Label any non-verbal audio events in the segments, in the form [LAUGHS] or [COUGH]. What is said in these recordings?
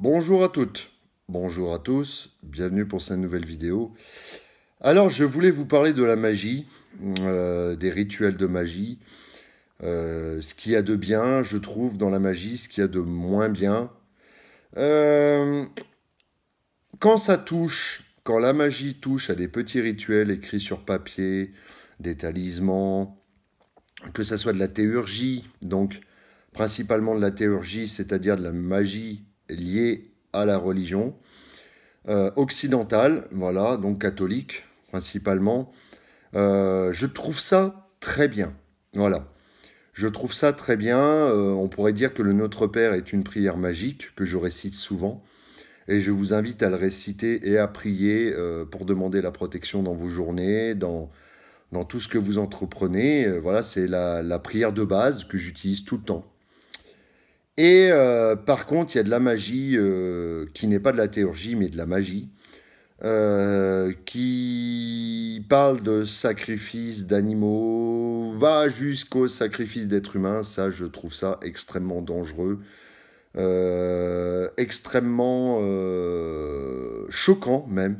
Bonjour à toutes, bonjour à tous, bienvenue pour cette nouvelle vidéo. Alors je voulais vous parler de la magie, euh, des rituels de magie, euh, ce qu'il y a de bien je trouve dans la magie, ce qu'il y a de moins bien. Euh, quand ça touche, quand la magie touche à des petits rituels écrits sur papier, des talismans, que ça soit de la théurgie, donc principalement de la théurgie, c'est-à-dire de la magie lié à la religion euh, occidentale, voilà, donc catholique principalement. Euh, je trouve ça très bien, voilà. Je trouve ça très bien. Euh, on pourrait dire que le Notre Père est une prière magique que je récite souvent. Et je vous invite à le réciter et à prier pour demander la protection dans vos journées, dans, dans tout ce que vous entreprenez. voilà, c'est la, la prière de base que j'utilise tout le temps. Et euh, par contre, il y a de la magie euh, qui n'est pas de la théurgie, mais de la magie, euh, qui parle de sacrifice d'animaux, va jusqu'au sacrifice d'êtres humains. Ça, je trouve ça extrêmement dangereux, extrêmement choquant même.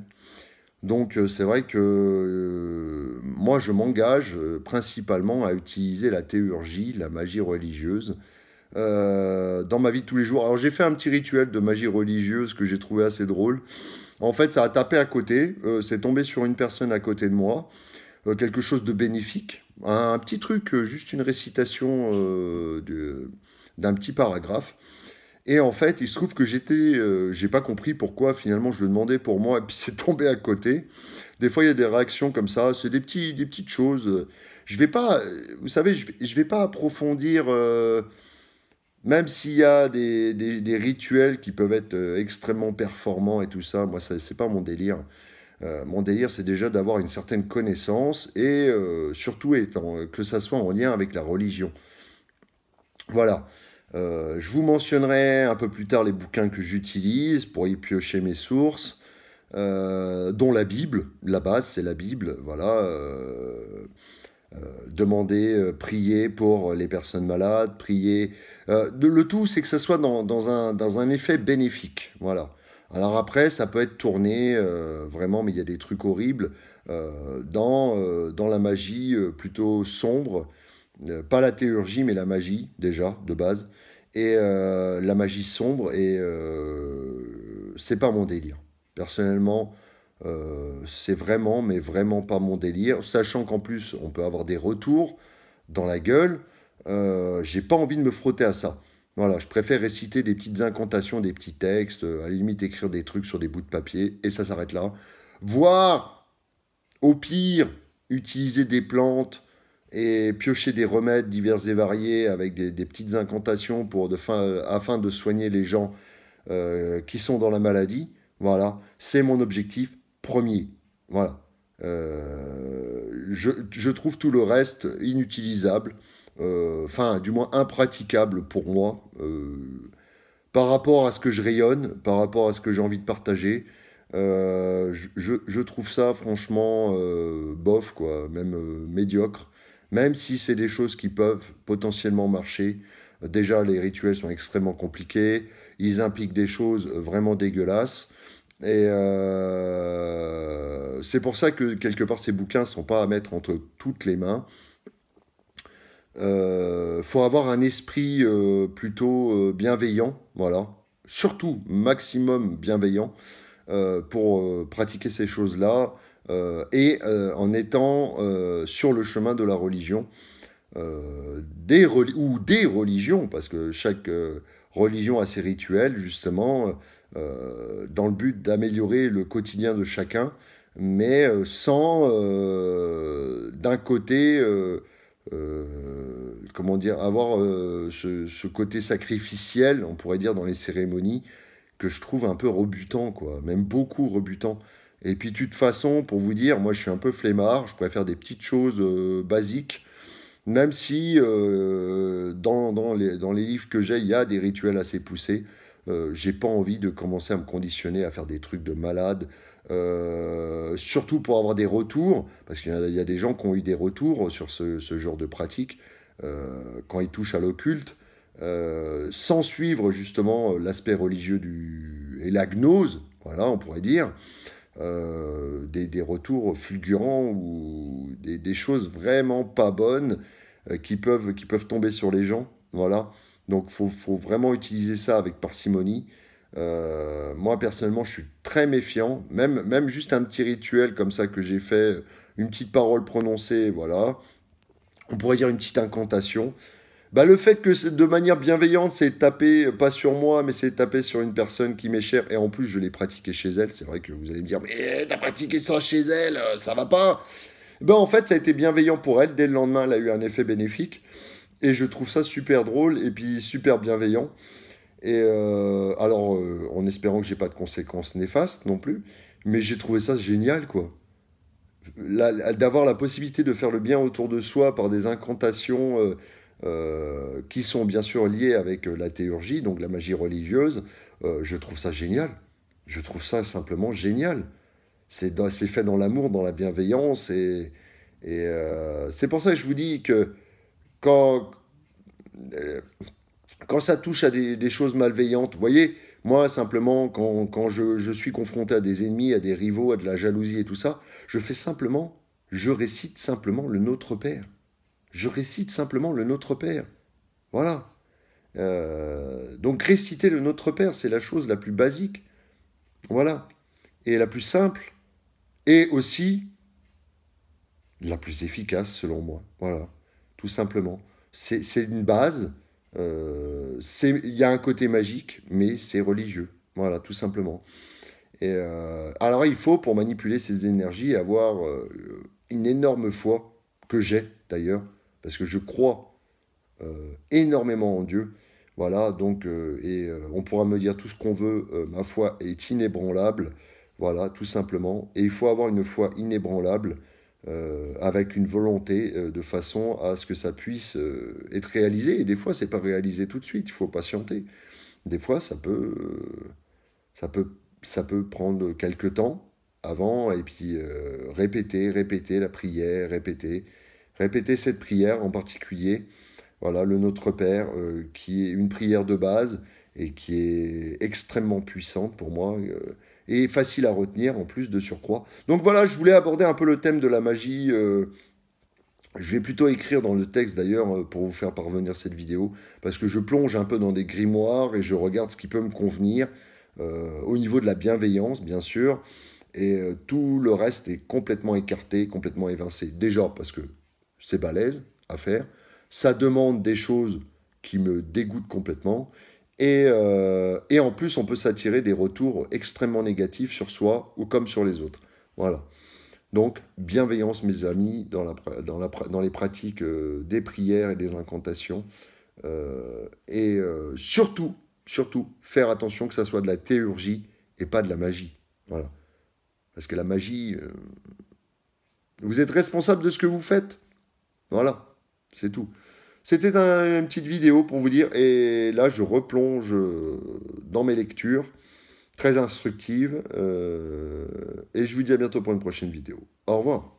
Donc c'est vrai que moi, je m'engage principalement à utiliser la théurgie, la magie religieuse, euh, dans ma vie de tous les jours. Alors j'ai fait un petit rituel de magie religieuse que j'ai trouvé assez drôle. En fait, ça a tapé à côté, euh, c'est tombé sur une personne à côté de moi, euh, quelque chose de bénéfique, un, petit truc, juste une récitation d'un petit paragraphe. Et en fait, il se trouve que j'étais, j'ai pas compris pourquoi finalement je le demandais pour moi, et puis [LAUGHS] c'est tombé à côté. Des fois, il y a des réactions comme ça, c'est des, petits, des petites choses. Je vais pas, vous savez, je vais, je vais pas approfondir même s'il y a des, des, rituels qui peuvent être euh, extrêmement performants et tout ça, moi, ce n'est pas mon délire. Euh, mon délire, c'est déjà d'avoir une certaine connaissance et euh, surtout étant, que ça soit en lien avec la religion. Voilà. je vous mentionnerai un peu plus tard les bouquins que j'utilise pour y piocher mes sources, dont la Bible. La base, c'est la Bible. Voilà. Euh, demander, euh, prier pour les personnes malades, prier. Euh, le tout, c'est que ça soit dans, un, effet bénéfique. Voilà. Alors après, ça peut être tourné, vraiment, mais il y a des trucs horribles dans, dans la magie plutôt sombre, pas la théurgie, mais la magie déjà, de base, et la magie sombre, et c'est pas mon délire. Personnellement, euh, c'est vraiment, mais vraiment pas mon délire. Sachant qu'en plus, on peut avoir des retours dans la gueule. Euh, j'ai pas envie de me frotter à ça. Voilà, je préfère réciter des petites incantations, des petits textes, euh, à limite écrire des trucs sur des bouts de papier, et ça s'arrête là. voir au pire, utiliser des plantes et piocher des remèdes divers et variés avec des, petites incantations pour afin de soigner les gens qui sont dans la maladie. Voilà, c'est mon objectif premier. Voilà. Euh, je, trouve tout le reste inutilisable, euh, enfin, du moins impraticable pour moi, euh, par rapport à ce que je rayonne, par rapport à ce que j'ai envie de partager. je, trouve ça franchement bof, quoi, même médiocre. Même si c'est des choses qui peuvent potentiellement marcher. Déjà, les rituels sont extrêmement compliqués. Ils impliquent des choses vraiment dégueulasses. Et euh, c'est pour ça que quelque part ces bouquins ne sont pas à mettre entre toutes les mains. Il euh, faut avoir un esprit euh, plutôt bienveillant, voilà. Surtout maximum bienveillant pour pratiquer ces choses-là et en étant sur le chemin de la religion ou des religions, parce que chaque religion a ses rituels, justement, euh, dans le but d'améliorer le quotidien de chacun, mais euh, sans, euh, d'un côté, comment dire, avoir ce, côté sacrificiel, on pourrait dire, dans les cérémonies, que je trouve un peu rebutant, quoi, même beaucoup rebutant. Et puis, de toute façon, pour vous dire, moi je suis un peu flemmard, je préfère des petites choses basiques, même si dans les livres que j'ai, il y a des rituels assez poussés. Euh, j'ai pas envie de commencer à me conditionner à faire des trucs de malade, euh, surtout pour avoir des retours, parce qu'il y, a des gens qui ont eu des retours sur ce, ce genre de pratique euh, quand ils touchent à l'occulte, sans suivre justement l'aspect religieux du, et la gnose, voilà, on pourrait dire. Des, des, retours fulgurants ou des, des choses vraiment pas bonnes qui peuvent, qui peuvent tomber sur les gens. Voilà. Donc il faut, vraiment utiliser ça avec parcimonie. Euh, moi personnellement, je suis très méfiant. Même, même juste un petit rituel comme ça que j'ai fait, une petite parole prononcée, voilà. On pourrait dire une petite incantation. Bah, le fait que de manière bienveillante, c'est tapé, pas sur moi, mais c'est tapé sur une personne qui m'est chère, et en plus je l'ai pratiqué chez elle, c'est vrai que vous allez me dire, mais t'as pratiqué ça chez elle, ça va pas. Bah, en fait, ça a été bienveillant pour elle, dès le lendemain, elle a eu un effet bénéfique. Et je trouve ça super drôle et puis super bienveillant. Et euh, alors, euh, en espérant que j'ai pas de conséquences néfastes non plus, mais j'ai trouvé ça génial, quoi. D'avoir la possibilité de faire le bien autour de soi par des incantations euh, qui sont bien sûr liées avec la théurgie, donc la magie religieuse, je trouve ça génial. Je trouve ça simplement génial. C'est fait dans l'amour, dans la bienveillance, et, et c'est pour ça que je vous dis que quand, euh, quand ça touche à des, choses malveillantes, vous voyez, moi simplement, quand, je, suis confronté à des ennemis, à des rivaux, à de la jalousie et tout ça, je fais simplement, je récite simplement le Notre Père. Je récite simplement le Notre Père. Voilà. Euh, donc réciter le Notre Père, c'est la chose la plus basique. Voilà. Et la plus simple. Et aussi la plus efficace selon moi. Voilà tout simplement. C'est une base. Euh, il y a un côté magique, mais c'est religieux. Voilà, tout simplement. Et euh, alors, il faut, pour manipuler ces énergies, avoir euh, une énorme foi, que j'ai d'ailleurs, parce que je crois énormément en Dieu. Voilà, donc, et on pourra me dire tout ce qu'on veut, ma foi est inébranlable. Voilà, tout simplement. Et il faut avoir une foi inébranlable euh, avec une volonté euh, de façon à ce que ça puisse euh, être réalisé. Et des fois, c'est pas réalisé tout de suite, il faut patienter. Des fois, ça peut, ça peut, ça peut prendre quelques temps avant et puis répéter, répéter la prière, répéter, répéter cette prière en particulier. Voilà, le Notre Père, qui est une prière de base et qui est extrêmement puissante pour moi et facile à retenir en plus de surcroît. Donc voilà, je voulais aborder un peu le thème de la magie. Euh, je vais plutôt écrire dans le texte d'ailleurs euh, pour vous faire parvenir cette vidéo, parce que je plonge un peu dans des grimoires et je regarde ce qui peut me convenir euh, au niveau de la bienveillance, bien sûr, et tout le reste est complètement écarté, complètement évincé. Déjà parce que c'est balèze à faire, ça demande des choses qui me dégoûtent complètement, et, euh, et, en plus, on peut s'attirer des retours extrêmement négatifs sur soi ou comme sur les autres. Voilà. Donc, bienveillance, mes amis, dans, les pratiques euh, des prières et des incantations. Euh, et surtout, surtout, faire attention que ça soit de la théurgie et pas de la magie. Voilà. Parce que la magie, vous êtes responsable de ce que vous faites. Voilà. C'est tout. C'était une petite vidéo pour vous dire, et là je replonge euh, dans mes lectures, très instructives, euh, et je vous dis à bientôt pour une prochaine vidéo. Au revoir.